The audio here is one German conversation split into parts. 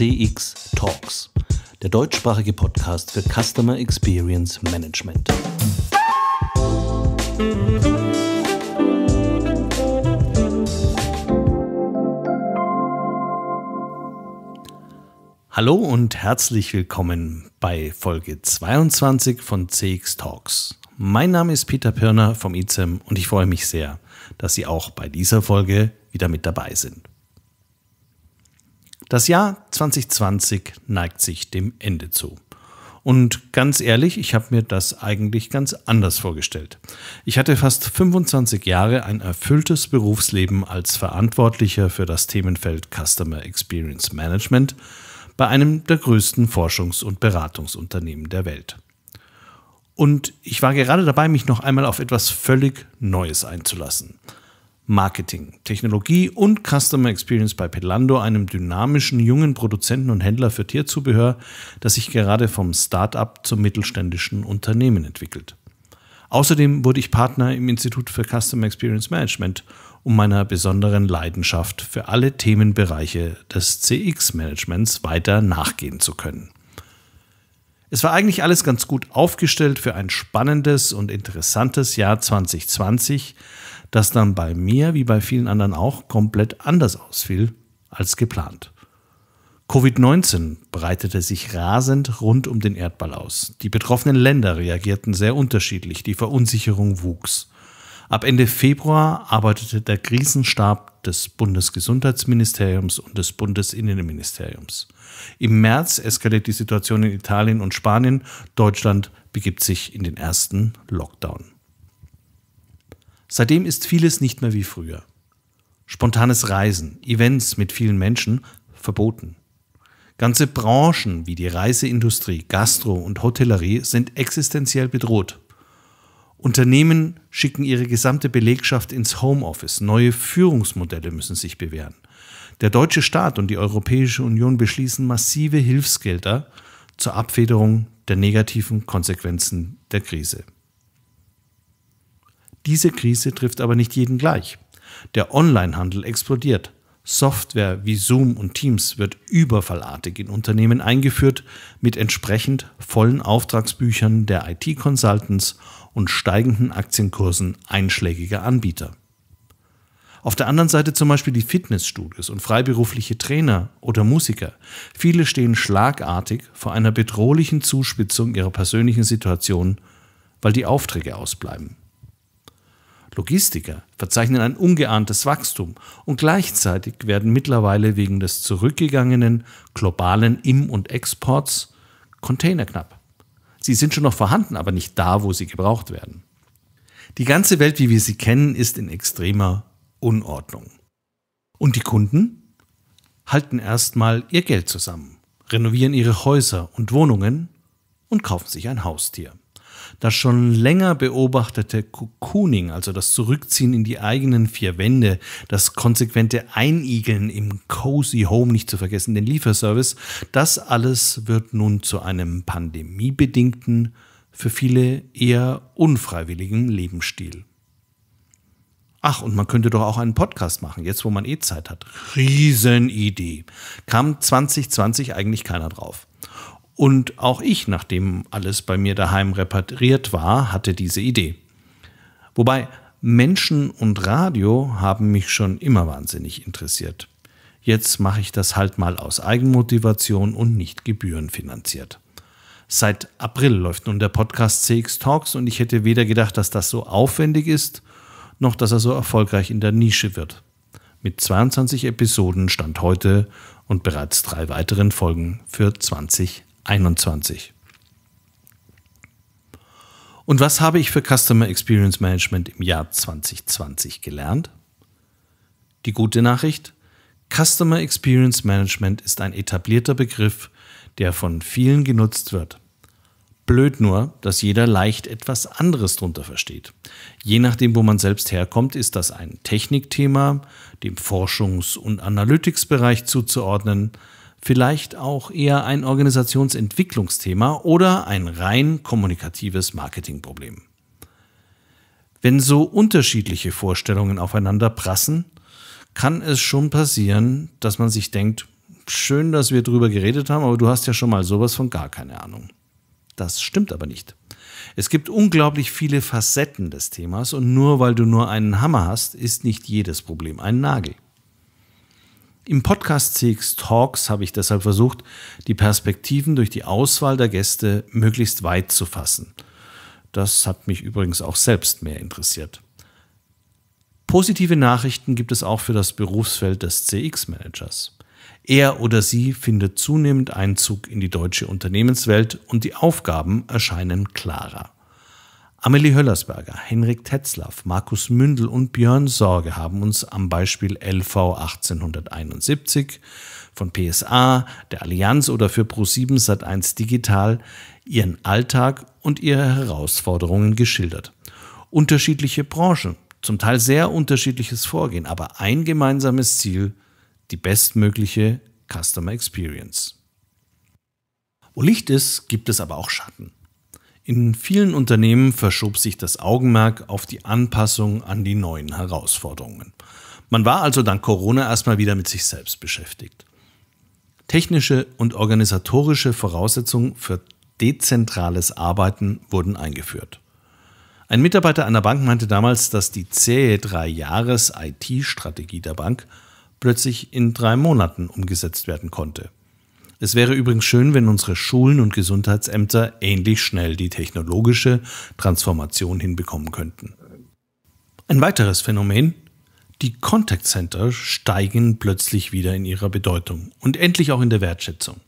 CX Talks, der deutschsprachige Podcast für Customer Experience Management. Hallo und herzlich willkommen bei Folge 22 von CX Talks. Mein Name ist Peter Pirner vom ICEM und ich freue mich sehr, dass Sie auch bei dieser Folge wieder mit dabei sind. Das Jahr 2020 neigt sich dem Ende zu. Und ganz ehrlich, ich habe mir das eigentlich ganz anders vorgestellt. Ich hatte fast 25 Jahre ein erfülltes Berufsleben als Verantwortlicher für das Themenfeld Customer Experience Management bei einem der größten Forschungs- und Beratungsunternehmen der Welt. Und ich war gerade dabei, mich noch einmal auf etwas völlig Neues einzulassen – Marketing, Technologie und Customer Experience bei Pelando, einem dynamischen jungen Produzenten und Händler für Tierzubehör, das sich gerade vom Start-up zum mittelständischen Unternehmen entwickelt. Außerdem wurde ich Partner im Institut für Customer Experience Management um meiner besonderen Leidenschaft für alle Themenbereiche des CX-Managements weiter nachgehen zu können. Es war eigentlich alles ganz gut aufgestellt für ein spannendes und interessantes Jahr 2020, das dann bei mir wie bei vielen anderen auch komplett anders ausfiel als geplant. Covid-19 breitete sich rasend rund um den Erdball aus. Die betroffenen Länder reagierten sehr unterschiedlich, die Verunsicherung wuchs. Ab Ende Februar arbeitete der Krisenstab des Bundesgesundheitsministeriums und des Bundesinnenministeriums. Im März eskaliert die Situation in Italien und Spanien. Deutschland begibt sich in den ersten Lockdown. Seitdem ist vieles nicht mehr wie früher. Spontanes Reisen, Events mit vielen Menschen verboten. Ganze Branchen wie die Reiseindustrie, Gastro und Hotellerie sind existenziell bedroht. Unternehmen schicken ihre gesamte Belegschaft ins Homeoffice. Neue Führungsmodelle müssen sich bewähren. Der deutsche Staat und die Europäische Union beschließen massive Hilfsgelder zur Abfederung der negativen Konsequenzen der Krise. Diese Krise trifft aber nicht jeden gleich. Der Onlinehandel explodiert. Software wie Zoom und Teams wird überfallartig in Unternehmen eingeführt mit entsprechend vollen Auftragsbüchern der IT-Consultants und steigenden Aktienkursen einschlägiger Anbieter. Auf der anderen Seite zum Beispiel die Fitnessstudios und freiberufliche Trainer oder Musiker. Viele stehen schlagartig vor einer bedrohlichen Zuspitzung ihrer persönlichen Situation, weil die Aufträge ausbleiben. Logistiker verzeichnen ein ungeahntes Wachstum und gleichzeitig werden mittlerweile wegen des zurückgegangenen globalen Im- und Exports Container knapp. Sie sind schon noch vorhanden, aber nicht da, wo sie gebraucht werden. Die ganze Welt, wie wir sie kennen, ist in extremer Unordnung. Und die Kunden halten erstmal ihr Geld zusammen, renovieren ihre Häuser und Wohnungen und kaufen sich ein Haustier. Das schon länger beobachtete Cocooning, also das Zurückziehen in die eigenen vier Wände, das konsequente Einigeln im Cozy Home, nicht zu vergessen den Lieferservice, das alles wird nun zu einem pandemiebedingten, für viele eher unfreiwilligen Lebensstil. Ach, und man könnte doch auch einen Podcast machen, jetzt wo man eh Zeit hat. Riesenidee. Kam 2020 eigentlich keiner drauf. Und auch ich, nachdem alles bei mir daheim repariert war, hatte diese Idee. Wobei Menschen und Radio haben mich schon immer wahnsinnig interessiert. Jetzt mache ich das halt mal aus Eigenmotivation und nicht gebührenfinanziert. Seit April läuft nun der Podcast CX Talks und ich hätte weder gedacht, dass das so aufwendig ist, noch dass er so erfolgreich in der Nische wird. Mit 22 Episoden stand heute und bereits drei weiteren Folgen für 20 2021. Und was habe ich für Customer Experience Management im Jahr 2020 gelernt? Die gute Nachricht, Customer Experience Management ist ein etablierter Begriff, der von vielen genutzt wird. Blöd nur, dass jeder leicht etwas anderes darunter versteht. Je nachdem, wo man selbst herkommt, ist das ein Technikthema, dem Forschungs- und Analytics-Bereich zuzuordnen, vielleicht auch eher ein Organisationsentwicklungsthema oder ein rein kommunikatives Marketingproblem. Wenn so unterschiedliche Vorstellungen aufeinander prassen, kann es schon passieren, dass man sich denkt, schön, dass wir drüber geredet haben, aber du hast ja schon mal sowas von gar keine Ahnung. Das stimmt aber nicht. Es gibt unglaublich viele Facetten des Themas und nur weil du nur einen Hammer hast, ist nicht jedes Problem ein Nagel. Im Podcast CX Talks habe ich deshalb versucht, die Perspektiven durch die Auswahl der Gäste möglichst weit zu fassen. Das hat mich übrigens auch selbst mehr interessiert. Positive Nachrichten gibt es auch für das Berufsfeld des CX-Managers. Er oder sie findet zunehmend Einzug in die deutsche Unternehmenswelt und die Aufgaben erscheinen klarer. Amelie Höllersberger, Henrik Tetzlaff, Markus Mündel und Björn Sorge haben uns am Beispiel LV 1871 von PSA, der Allianz oder für Pro7 Sat1 Digital ihren Alltag und ihre Herausforderungen geschildert. Unterschiedliche Branchen, zum Teil sehr unterschiedliches Vorgehen, aber ein gemeinsames Ziel, die bestmögliche Customer Experience. Wo Licht ist, gibt es aber auch Schatten. In vielen Unternehmen verschob sich das Augenmerk auf die Anpassung an die neuen Herausforderungen. Man war also dank Corona erstmal wieder mit sich selbst beschäftigt. Technische und organisatorische Voraussetzungen für dezentrales Arbeiten wurden eingeführt. Ein Mitarbeiter einer Bank meinte damals, dass die zähe Drei-Jahres-IT-Strategie der Bank plötzlich in drei Monaten umgesetzt werden konnte. Es wäre übrigens schön, wenn unsere Schulen und Gesundheitsämter ähnlich schnell die technologische Transformation hinbekommen könnten. Ein weiteres Phänomen, die Contact Center steigen plötzlich wieder in ihrer Bedeutung und endlich auch in der Wertschätzung.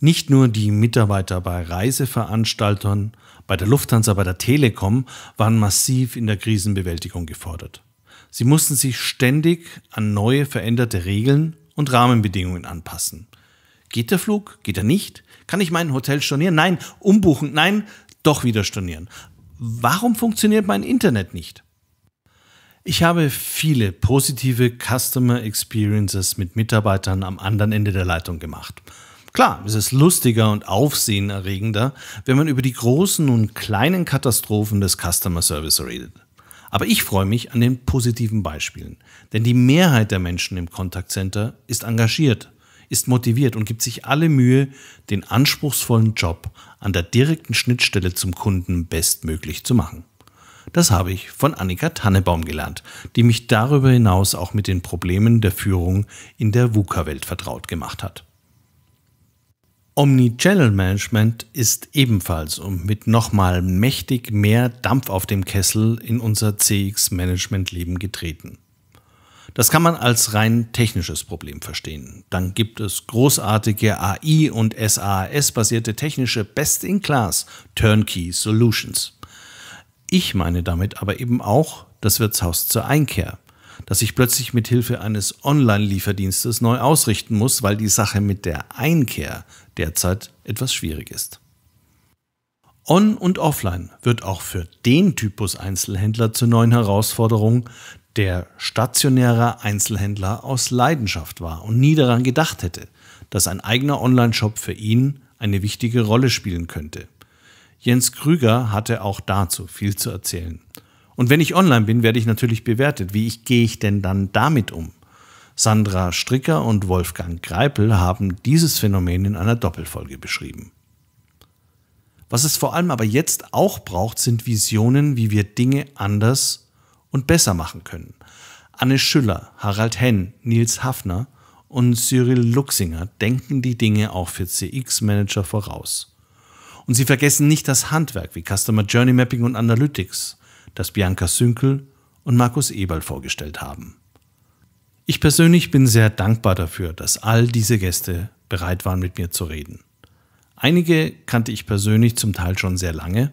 Nicht nur die Mitarbeiter bei Reiseveranstaltern, bei der Lufthansa, bei der Telekom waren massiv in der Krisenbewältigung gefordert. Sie mussten sich ständig an neue veränderte Regeln und Rahmenbedingungen anpassen. Geht der Flug? Geht er nicht? Kann ich mein Hotel stornieren? Nein. Umbuchen? Nein. Doch wieder stornieren. Warum funktioniert mein Internet nicht? Ich habe viele positive Customer Experiences mit Mitarbeitern am anderen Ende der Leitung gemacht. Klar, es ist lustiger und aufsehenerregender, wenn man über die großen und kleinen Katastrophen des Customer Service redet. Aber ich freue mich an den positiven Beispielen, denn die Mehrheit der Menschen im Contact Center ist engagiert, ist motiviert und gibt sich alle Mühe, den anspruchsvollen Job an der direkten Schnittstelle zum Kunden bestmöglich zu machen. Das habe ich von Annika Tannebaum gelernt, die mich darüber hinaus auch mit den Problemen der Führung in der VUCA-Welt vertraut gemacht hat. Omnichannel Management ist ebenfalls und mit nochmal mächtig mehr Dampf auf dem Kessel in unser CX-Management-Leben getreten. Das kann man als rein technisches Problem verstehen. Dann gibt es großartige AI- und sas basierte technische Best-in-Class Turnkey Solutions. Ich meine damit aber eben auch das Wirtshaus zur Einkehr, dass ich plötzlich mit Hilfe eines Online-Lieferdienstes neu ausrichten muss, weil die Sache mit der Einkehr derzeit etwas schwierig ist. On und Offline wird auch für den Typus Einzelhändler zur neuen Herausforderung, der stationärer Einzelhändler aus Leidenschaft war und nie daran gedacht hätte, dass ein eigener Online-Shop für ihn eine wichtige Rolle spielen könnte. Jens Krüger hatte auch dazu viel zu erzählen. Und wenn ich online bin, werde ich natürlich bewertet. Wie ich, gehe ich denn dann damit um? Sandra Stricker und Wolfgang Greipel haben dieses Phänomen in einer Doppelfolge beschrieben. Was es vor allem aber jetzt auch braucht, sind Visionen, wie wir Dinge anders und besser machen können. Anne Schüller, Harald Henn, Nils Hafner und Cyril Luxinger denken die Dinge auch für CX-Manager voraus. Und sie vergessen nicht das Handwerk wie Customer Journey Mapping und Analytics, das Bianca Sünkel und Markus Eberl vorgestellt haben. Ich persönlich bin sehr dankbar dafür, dass all diese Gäste bereit waren, mit mir zu reden. Einige kannte ich persönlich zum Teil schon sehr lange,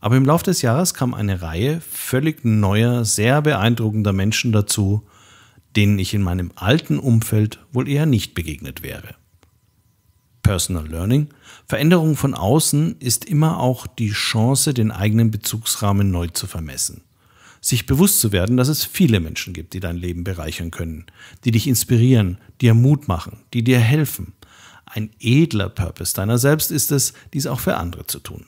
aber im Laufe des Jahres kam eine Reihe völlig neuer, sehr beeindruckender Menschen dazu, denen ich in meinem alten Umfeld wohl eher nicht begegnet wäre. Personal Learning, Veränderung von außen ist immer auch die Chance, den eigenen Bezugsrahmen neu zu vermessen. Sich bewusst zu werden, dass es viele Menschen gibt, die dein Leben bereichern können, die dich inspirieren, dir Mut machen, die dir helfen, ein edler Purpose deiner selbst ist es, dies auch für andere zu tun.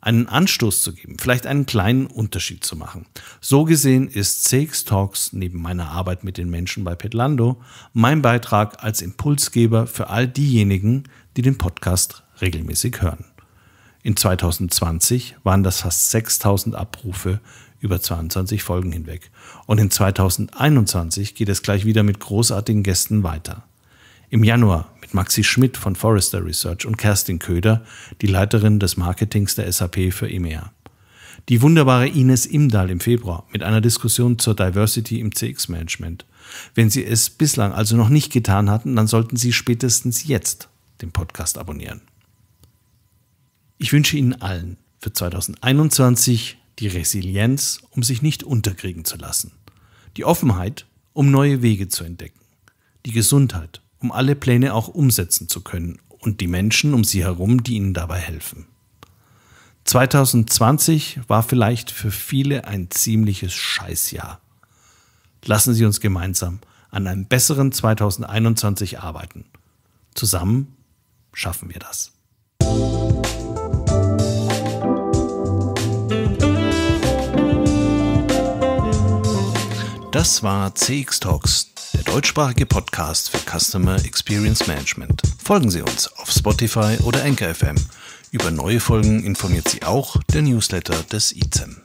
Einen Anstoß zu geben, vielleicht einen kleinen Unterschied zu machen. So gesehen ist CX Talks neben meiner Arbeit mit den Menschen bei Petlando mein Beitrag als Impulsgeber für all diejenigen, die den Podcast regelmäßig hören. In 2020 waren das fast 6000 Abrufe über 22 Folgen hinweg. Und in 2021 geht es gleich wieder mit großartigen Gästen weiter. Im Januar mit Maxi Schmidt von Forrester Research und Kerstin Köder, die Leiterin des Marketings der SAP für EMEA. Die wunderbare Ines Imdahl im Februar mit einer Diskussion zur Diversity im CX-Management. Wenn Sie es bislang also noch nicht getan hatten, dann sollten Sie spätestens jetzt den Podcast abonnieren. Ich wünsche Ihnen allen für 2021 die Resilienz, um sich nicht unterkriegen zu lassen, die Offenheit, um neue Wege zu entdecken, die Gesundheit, um alle Pläne auch umsetzen zu können und die Menschen um sie herum, die ihnen dabei helfen. 2020 war vielleicht für viele ein ziemliches Scheißjahr. Lassen Sie uns gemeinsam an einem besseren 2021 arbeiten. Zusammen schaffen wir das. Das war CX Talks der deutschsprachige Podcast für Customer Experience Management. Folgen Sie uns auf Spotify oder Anchor FM. Über neue Folgen informiert Sie auch der Newsletter des ICEM.